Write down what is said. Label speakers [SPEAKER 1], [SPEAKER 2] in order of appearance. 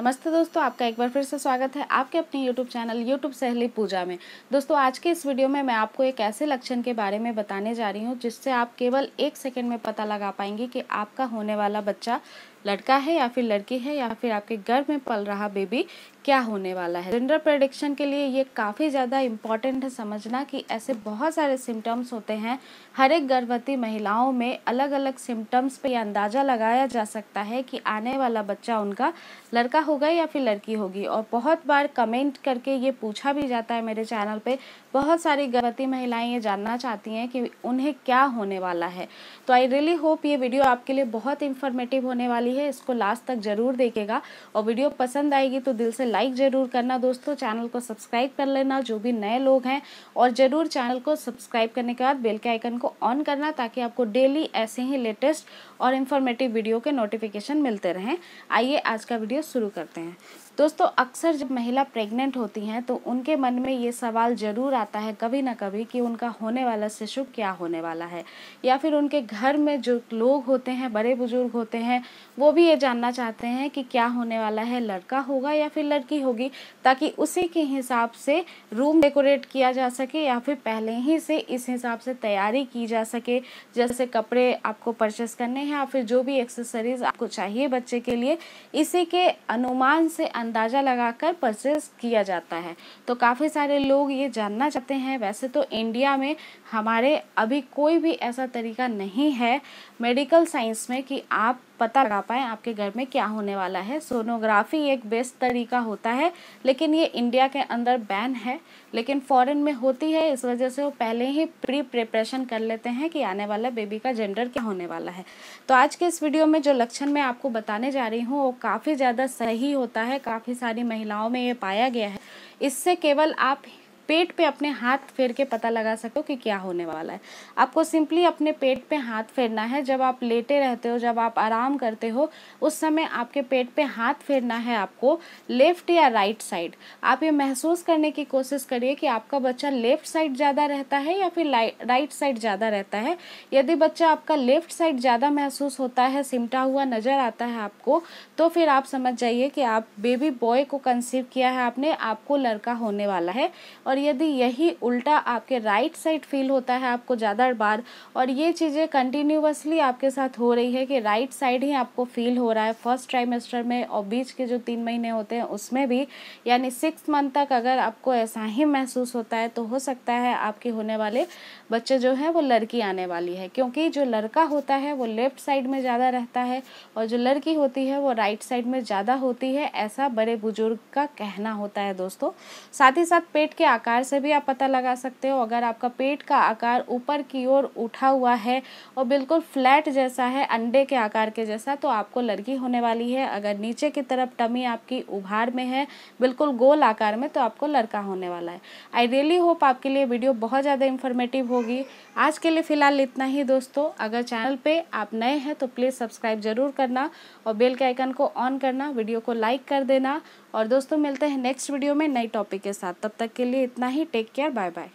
[SPEAKER 1] नमस्ते दोस्तों आपका एक बार फिर से स्वागत है आपके अपने YouTube चैनल YouTube सहेली पूजा में दोस्तों आज के इस वीडियो में मैं आपको एक ऐसे लक्षण के बारे में बताने जा रही हूँ जिससे आप केवल एक सेकंड में पता लगा पाएंगे कि आपका होने वाला बच्चा लड़का है या फिर लड़की है या फिर आपके घर में पल रहा बेबी क्या होने वाला है जेंडर प्रडिक्शन के लिए ये काफ़ी ज़्यादा इम्पॉर्टेंट है समझना कि ऐसे बहुत सारे सिम्टम्स होते हैं हर एक गर्भवती महिलाओं में अलग अलग सिम्टम्स पे अंदाज़ा लगाया जा सकता है कि आने वाला बच्चा उनका लड़का होगा या फिर लड़की होगी और बहुत बार कमेंट करके ये पूछा भी जाता है मेरे चैनल पर बहुत सारी गर्भवती महिलाएँ ये जानना चाहती हैं कि उन्हें क्या होने वाला है तो आई रियली होप ये वीडियो आपके लिए बहुत इन्फॉर्मेटिव होने वाली वाली है इसको लास्ट तक ज़रूर देखेगा और वीडियो पसंद आएगी तो दिल से लाइक ज़रूर करना दोस्तों चैनल को सब्सक्राइब कर लेना जो भी नए लोग हैं और ज़रूर चैनल को सब्सक्राइब करने के बाद बेल के आइकन को ऑन करना ताकि आपको डेली ऐसे ही लेटेस्ट और इन्फॉर्मेटिव वीडियो के नोटिफिकेशन मिलते रहें आइए आज का वीडियो शुरू करते हैं दोस्तों अक्सर जब महिला प्रेग्नेंट होती हैं तो उनके मन में ये सवाल ज़रूर आता है कभी ना कभी कि उनका होने वाला शिशु क्या होने वाला है या फिर उनके घर में जो लोग होते हैं बड़े बुजुर्ग होते हैं वो भी ये जानना चाहते हैं कि क्या होने वाला है लड़का होगा या फिर लड़की होगी ताकि उसी के हिसाब से रूम डेकोरेट किया जा सके या फिर पहले ही से इस हिसाब से तैयारी की जा सके जैसे कपड़े आपको परचेस करने हैं या फिर जो भी एक्सेसरीज आपको चाहिए बच्चे के लिए इसी के अनुमान से अंदाज़ा लगाकर परचेज किया जाता है तो काफ़ी सारे लोग ये जानना चाहते हैं वैसे तो इंडिया में हमारे अभी कोई भी ऐसा तरीका नहीं है मेडिकल साइंस में कि आप पता लगा पाएँ आपके घर में क्या होने वाला है सोनोग्राफी एक बेस्ट तरीका होता है लेकिन ये इंडिया के अंदर बैन है लेकिन फॉरेन में होती है इस वजह से वो पहले ही प्री प्रिपरेशन कर लेते हैं कि आने वाला बेबी का जेंडर क्या होने वाला है तो आज के इस वीडियो में जो लक्षण मैं आपको बताने जा रही हूँ वो काफ़ी ज़्यादा सही होता है काफ़ी सारी महिलाओं में ये पाया गया है इससे केवल आप पेट पे अपने हाथ फेर के पता लगा सकते हो कि क्या होने वाला है आपको सिंपली अपने पेट पे हाथ फेरना है जब आप लेटे रहते हो जब आप आराम करते हो उस समय आपके पेट पे हाथ फेरना है आपको लेफ्ट या राइट साइड आप ये महसूस करने की कोशिश करिए कि आपका बच्चा लेफ्ट साइड ज़्यादा रहता है या फिर राइट साइड ज़्यादा रहता है यदि बच्चा आपका लेफ्ट साइड ज़्यादा महसूस होता है सिमटा हुआ नज़र आता है आपको तो फिर आप समझ जाइए कि आप बेबी बॉय को कंसीव किया है आपने आपको लड़का होने वाला है और और यदि यही उल्टा आपके राइट साइड फील होता है आपको ज़्यादा बार और ये चीज़ें कंटिन्यूसली आपके साथ हो रही है कि राइट साइड ही आपको फील हो रहा है फर्स्ट ट्राइमेस्टर में और बीच के जो तीन महीने होते हैं उसमें भी यानी सिक्स मंथ तक अगर आपको ऐसा ही महसूस होता है तो हो सकता है आपके होने वाले बच्चे जो हैं वो लड़की आने वाली है क्योंकि जो लड़का होता है वो लेफ्ट साइड में ज़्यादा रहता है और जो लड़की होती है वो राइट साइड में ज़्यादा होती है ऐसा बड़े बुजुर्ग का कहना होता है दोस्तों साथ ही साथ पेट के आकार आकार से भी आप पता लगा सकते हो अगर आपका पेट का आकार ऊपर की ओर उठा हुआ है और बिल्कुल फ्लैट जैसा है अंडे के आकार के जैसा तो आपको लड़की होने वाली है अगर नीचे की तरफ टमी आपकी उभार में है बिल्कुल गोल आकार में तो आपको लड़का होने वाला है आई रियली होप आपके लिए वीडियो बहुत ज़्यादा इन्फॉर्मेटिव होगी आज के लिए फ़िलहाल इतना ही दोस्तों अगर चैनल पर आप नए हैं तो प्लीज़ सब्सक्राइब ज़रूर करना और बेल के आइकन को ऑन करना वीडियो को लाइक कर देना और दोस्तों मिलते हैं नेक्स्ट वीडियो में नई टॉपिक के साथ तब तक के लिए इतना ही टेक केयर बाय बाय